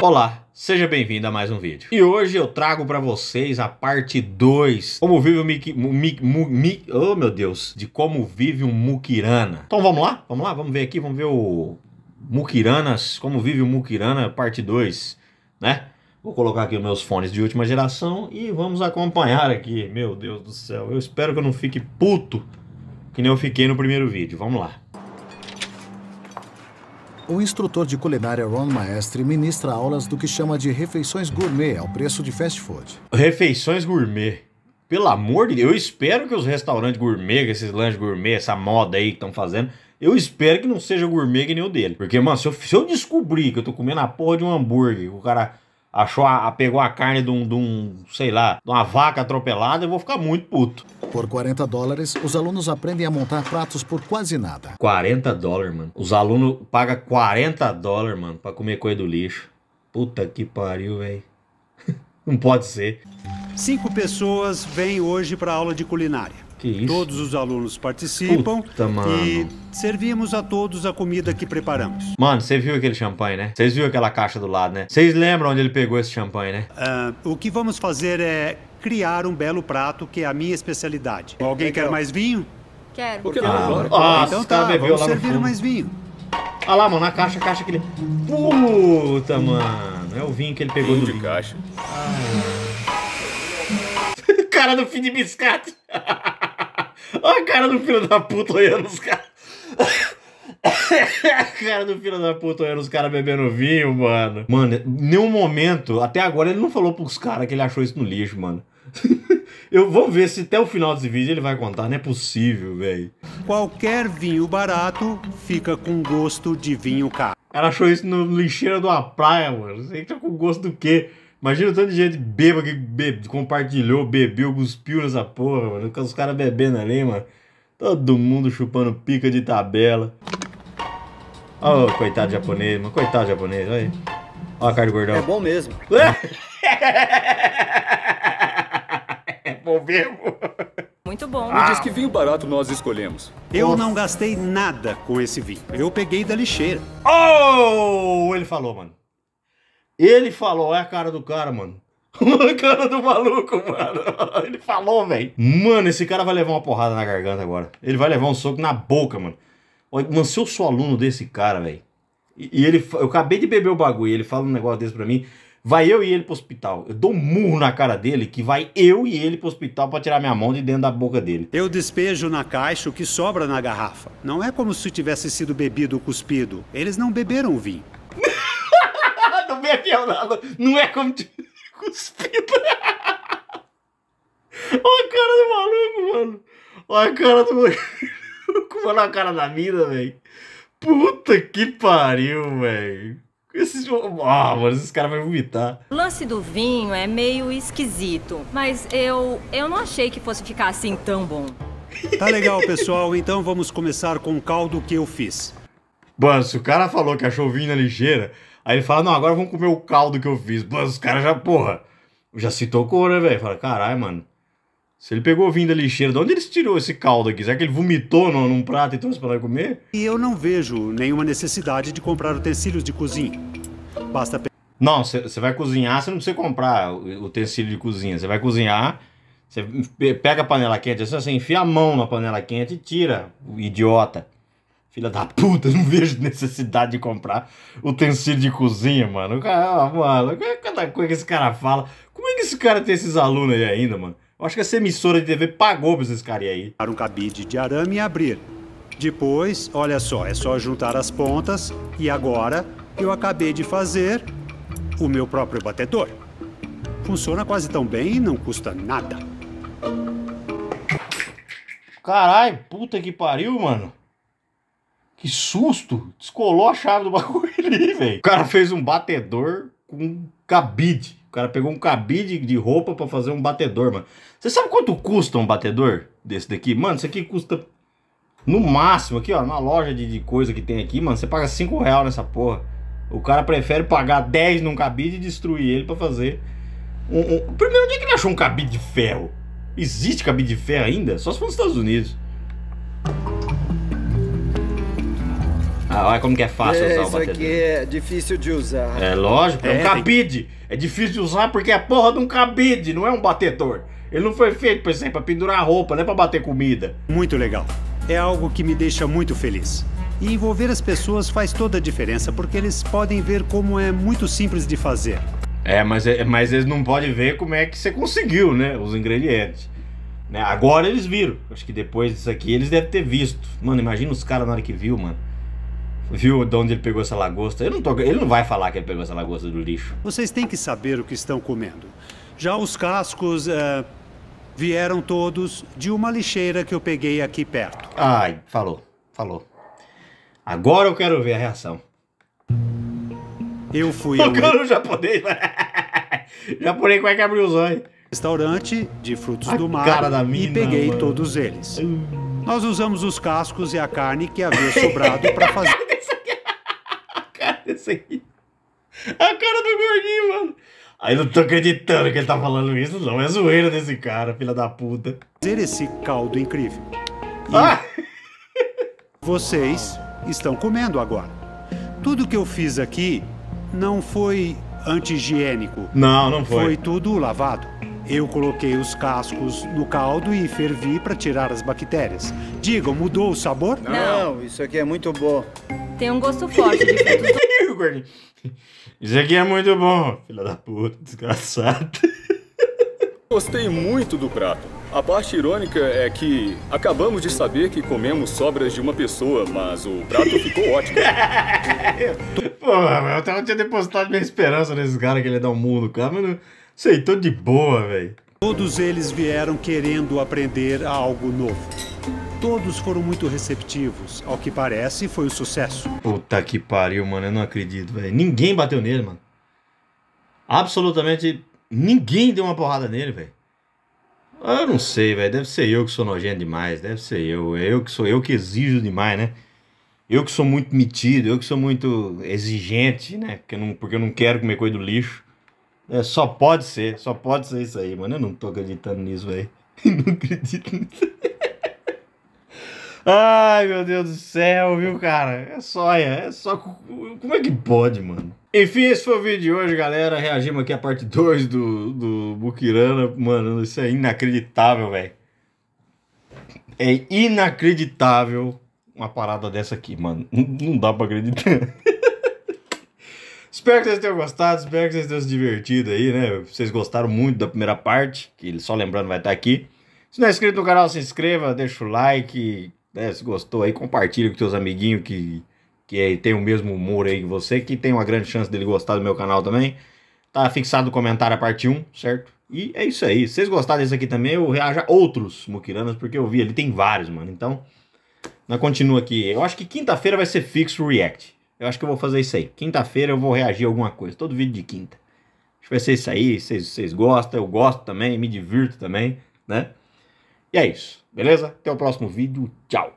Olá, seja bem-vindo a mais um vídeo. E hoje eu trago para vocês a parte 2, como vive o Miki, mi, mu, mi, oh meu Deus, de como vive um Mukirana. Então vamos lá, vamos lá, vamos ver aqui, vamos ver o Mukiranas, como vive o Mukirana, parte 2, né? Vou colocar aqui os meus fones de última geração e vamos acompanhar aqui. Meu Deus do céu, eu espero que eu não fique puto que nem eu fiquei no primeiro vídeo. Vamos lá. O instrutor de culinária Ron Maestre ministra aulas do que chama de refeições gourmet ao preço de fast food. Refeições gourmet. Pelo amor de Deus, eu espero que os restaurantes gourmet, esses lanches gourmet, essa moda aí que estão fazendo, eu espero que não seja gourmet que nem o dele. Porque, mano, se eu, se eu descobrir que eu tô comendo a porra de um hambúrguer, o cara achou a, a, pegou a carne de um, de um, sei lá, de uma vaca atropelada, eu vou ficar muito puto. Por 40 dólares, os alunos aprendem a montar pratos por quase nada. 40 dólares, mano. Os alunos pagam 40 dólares, mano, pra comer coisa do lixo. Puta que pariu, velho. Não pode ser. Cinco pessoas vêm hoje pra aula de culinária. Todos os alunos participam Puta, e servimos a todos a comida que preparamos. Mano, você viu aquele champanhe, né? Vocês viram aquela caixa do lado, né? Vocês lembram onde ele pegou esse champanhe, né? Uh, o que vamos fazer é criar um belo prato que é a minha especialidade. Alguém Legal. quer mais vinho? Quero. Por que ah, não? Ah, ah, então tá, vamos servir mais vinho. Ah lá, mano, na caixa, caixa que ele... Puta, mano. É o vinho que ele pegou vinho do de caixa. Ah. Cara do fim de biscate. Olha a cara do filho da puta olhando os caras. cara do filho da puta olhando os caras bebendo vinho, mano. Mano, nenhum momento, até agora, ele não falou pros caras que ele achou isso no lixo, mano. Eu vou ver se até o final desse vídeo ele vai contar, não é possível, velho. Qualquer vinho barato fica com gosto de vinho caro. Ela achou isso no lixeira de uma praia, mano. Você tá com gosto do quê? Imagina o tanto de gente bêbada que bebe, compartilhou, bebeu, cuspiu nessa porra, mano. Com os caras bebendo ali, mano. Todo mundo chupando pica de tabela. Ó, oh, coitado japonês, mano. Coitado japonês, olha aí. Ó a cara gordão. É bom mesmo. é bom mesmo. Muito bom. Ah. diz que vinho barato nós escolhemos. Eu Nossa. não gastei nada com esse vinho. Eu peguei da lixeira. Oh! Ele falou, mano. Ele falou, olha a cara do cara, mano. a cara do maluco, mano. Ele falou, velho. Mano, esse cara vai levar uma porrada na garganta agora. Ele vai levar um soco na boca, mano. mano, se eu sou aluno desse cara, velho. E, ele, eu acabei de beber o bagulho. Ele fala um negócio desse pra mim. Vai eu e ele pro hospital. Eu dou um murro na cara dele que vai eu e ele pro hospital para tirar minha mão de dentro da boca dele. Eu despejo na caixa o que sobra na garrafa. Não é como se tivesse sido bebido ou cuspido. Eles não beberam o vinho. é nada. não é como cuspida. Olha a cara do maluco, mano. Olha a cara do maluco, mano. Olha a cara da vida, velho. Puta que pariu, velho. Esses... Ah, mano, esses caras vão vomitar. O lance do vinho é meio esquisito, mas eu, eu não achei que fosse ficar assim tão bom. Tá legal, pessoal. Então vamos começar com o caldo que eu fiz. Mano, se o cara falou que achou vinho na ligeira, Aí ele fala, não, agora vamos comer o caldo que eu fiz. Mas os caras já, porra, já se tocou, né, velho? Fala, caralho, mano. Se ele pegou vindo da lixeira, de onde ele tirou esse caldo aqui? Será que ele vomitou no, num prato e trouxe para comer? E eu não vejo nenhuma necessidade de comprar utensílios de cozinha. Basta. Não, você vai cozinhar, você não precisa comprar o utensílio de cozinha. Você vai cozinhar, você pega a panela quente, assim, você enfia a mão na panela quente e tira, o idiota. Filha da puta, não vejo necessidade de comprar utensílio de cozinha, mano. Ah, mano, cada coisa que esse cara fala. Como é que esse cara tem esses alunos aí ainda, mano? Eu acho que essa emissora de TV pagou pra esses caras aí. Para um cabide de arame e abrir. Depois, olha só, é só juntar as pontas e agora eu acabei de fazer o meu próprio batedor. Funciona quase tão bem e não custa nada. Caralho, puta que pariu, mano. Que susto! Descolou a chave do bagulho ali, velho. O cara fez um batedor com cabide. O cara pegou um cabide de roupa para fazer um batedor, mano. Você sabe quanto custa um batedor desse daqui? Mano, isso aqui custa no máximo aqui, ó, na loja de, de coisa que tem aqui, mano, você paga 5 real nessa porra. O cara prefere pagar 10 num cabide e destruir ele para fazer um, um... Primeiro, onde é que ele achou um cabide de ferro? Existe cabide de ferro ainda? Só se for nos Estados Unidos. Ah, olha como que é fácil é, usar o Isso aqui é difícil de usar. É lógico, é, é um cabide. É difícil de usar porque é porra de um cabide, não é um batedor. Ele não foi feito, por exemplo, pra pendurar roupa, não é pra bater comida. Muito legal. É algo que me deixa muito feliz. E envolver as pessoas faz toda a diferença, porque eles podem ver como é muito simples de fazer. É, mas, é, mas eles não podem ver como é que você conseguiu, né? Os ingredientes. Né? Agora eles viram. Acho que depois disso aqui eles devem ter visto. Mano, imagina os caras na hora que viu, mano viu de onde ele pegou essa lagosta. Não tô, ele não vai falar que ele pegou essa lagosta do lixo. Vocês têm que saber o que estão comendo. Já os cascos é, vieram todos de uma lixeira que eu peguei aqui perto. Ai, falou, falou. Agora eu quero ver a reação. Eu fui. Tocando o japonês. Né? japonês como é que abriu os olhos? Restaurante de frutos a do mar mina, e peguei mano. todos eles. Hum. Nós usamos os cascos e a carne que havia sobrado para fazer desse aí. A cara do gordinho, mano. Aí não tô acreditando que ele tá falando isso, não. É zoeira desse cara, filha da puta. Fazer esse caldo incrível. ah! vocês estão comendo agora. Tudo que eu fiz aqui não foi antigiênico. Não, não foi. Foi tudo lavado. Eu coloquei os cascos no caldo e fervi para tirar as bactérias. diga mudou o sabor? Não, isso aqui é muito bom. Tem um gosto forte de viu, gordinho? Isso aqui é muito bom, filha da puta, desgraçado. Gostei muito do prato. A parte irônica é que acabamos de saber que comemos sobras de uma pessoa, mas o prato ficou ótimo. Pô, eu tava tinha depositado minha esperança nesses caras que ele é dar um mundo, cara, mas não sei, tô de boa, velho. Todos eles vieram querendo aprender algo novo todos foram muito receptivos. Ao que parece, foi um sucesso. Puta que pariu, mano. Eu não acredito, velho. Ninguém bateu nele, mano. Absolutamente ninguém deu uma porrada nele, velho. Eu não sei, velho. Deve ser eu que sou nojento demais. Deve ser eu. Eu que sou eu que exijo demais, né? Eu que sou muito metido, eu que sou muito exigente, né? Porque eu não, porque eu não quero comer coisa do lixo. É, só pode ser, só pode ser isso aí, mano. Eu não tô acreditando nisso, velho. Não acredito nisso. Ai, meu Deus do céu, viu, cara? É só, é, é só. Como é que pode, mano? Enfim, esse foi o vídeo de hoje, galera. Reagimos aqui a parte 2 do, do Bukirana. Mano, isso é inacreditável, velho. É inacreditável uma parada dessa aqui, mano. Não dá pra acreditar. espero que vocês tenham gostado, espero que vocês tenham se divertido aí, né? Vocês gostaram muito da primeira parte, que só lembrando vai estar aqui. Se não é inscrito no canal, se inscreva, deixa o like, né, se gostou aí, compartilha com seus amiguinhos que, que é, tem o mesmo humor aí que você, que tem uma grande chance dele gostar do meu canal também. Tá fixado o comentário a parte 1, certo? E é isso aí. Se vocês gostaram desse aqui também, eu reajo a outros Mukiranas porque eu vi ali, tem vários, mano. Então, nós continua aqui. Eu acho que quinta-feira vai ser fixo react. Eu acho que eu vou fazer isso aí. Quinta-feira eu vou reagir a alguma coisa. Todo vídeo de quinta. Acho que vai ser isso aí. vocês gostam, eu gosto também, me divirto também, né? E é isso, beleza? Até o próximo vídeo, tchau!